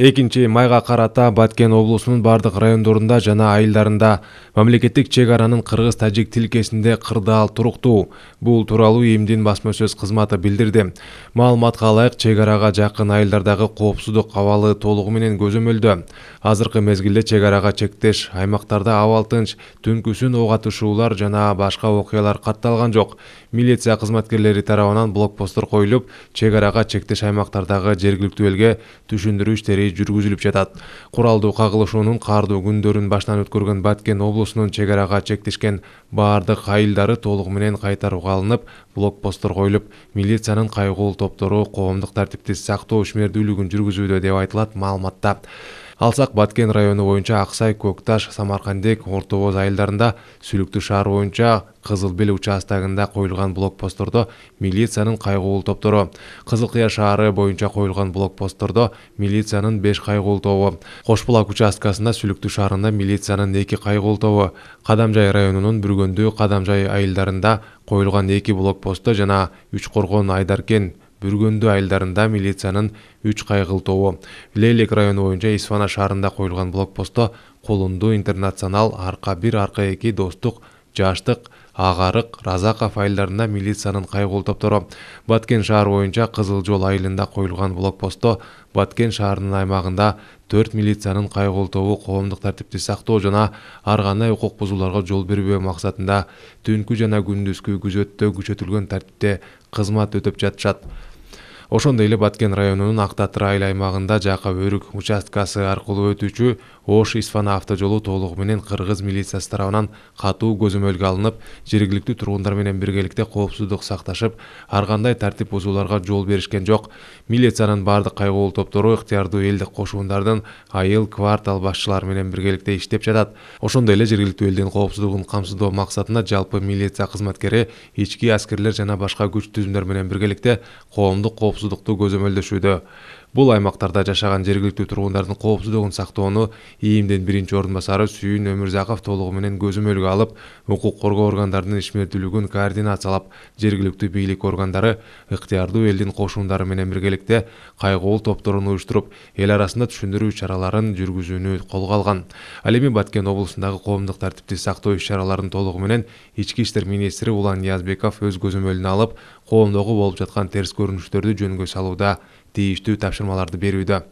экинчи майга карата баткен облусунун баардык райондорунда жана айылдарында мамлекеттик чек аранын кыргыз тажик тилкесинде кырдаал туруктуу бул тууралуу иимдин басма сөз кызматы билдирди маалыматка ылайык чек арага жакын айылдардагы коопсуздук абалы толугу менен көзөмөлдө азыркы мезгилде чек арага чектеш аймактарда абал тынч түнкүсүн ок атышуулар жана башка окуялар катталган жок милиция кызматкерлери тарабынан блокпосттор коюлуп чек арага чектеш аймактардагы жергиликтүү элге түшүндүрүү иштери жүргүзүлүп жатат куралдуу кагылышуунун каардуу күндөрүн баштан өткөргөн баткен облусунун чек арага чектешкен баардык айылдары толугу менен кайтарууга алынып блок коюлуп милициянын кайгуул топтору коомдук тартипти сактоо ишмердүүлүгүн жүргүзүүдө деп айтылат маалыматта алсак баткен району боюнча ак сай көк таш самаркандек орто ортобоз айылдарында сүлүктүү шаар боюнча кызыл бел участогунда коюлган блок посттордо милициянын кайгуул топтору кызыл кыя шаары боюнча коюлган блок посттордо милициянын беш кайгуул тобу кош булак участкасында сүлүктүү шаарында милициянын эки кайгуул тобу кадам жай районунун бүргөндүү кадам жай айылдарында коюлган эки блок постто жана үч коргон айдаркен бүргөндү айылдарында милициянын үч кайгыл тобу лейлек району боюнча исфана шаарында коюлган блокпостто постто кулунду интернационал арка бир арка эки достук жаштык агарык арык раззаков айылдарында милициянын кайгылуу топтору баткен шаары боюнча кызыл жол айылында коюлган блокпостто баткен шаарынын аймагында төрт милициянын кайгылуу тобу коомдук тартипти сактоо жана ар кандай укук бузууларга жол бербөө максатында түнкү жана күндүзгү күзөттө күчөтүлгөн тартипте кызмат өтөп жатышат ошондой эле баткен районунун ак татыр айыл аймагында жака өрүк участкасы аркылуу өтүүчү ош исфана автожолу толугу менен кыргыз милициясы тарабынан катуу көзөмөлгө алынып жергиликтүү тургундар менен биргеликте коопсуздук сакташып ар кандай тартип бузууларга жол беришкен жок милициянын баардык кайгуул топтору ыктыярдуу элдик кошуундардын айыл квартал башчылары менен биргеликте иштеп жатат ошондой эле жергиликтүү элдин коопсуздугун камсыздоо максатында жалпы милиция кызматкери ички аскерлер жана башка күч түзүмдөр менен биргеликте коомдук коопсуздук коопсуздукту көзөмөлдөшүүдө бул аймактарда жашаган жергиликтүү тургундардын коопсуздугун сактоону иимдин биринчи орун басары сүйүн өмүрзаков толугу менен көзөмөлгө алып укук коргоо органдарынын ишмердүүлүгүн координациялап жергиликтүү бийлик органдары ыктыярдуу элдин кошундары менен биргеликте кайгуул топторун уюштуруп эл арасында түшүндүрүү чараларын жүргүзүүнү колго алган ал эми баткен облусундагы коомдук тартипти сактоо иш чараларын толугу менен ички иштер министри улан ниязбеков өз көзөмөлүнө алып коомдогу болуп жаткан терс көрүнүштөрдү жөнгө салууда deyişli tapşırmalardı berүүдө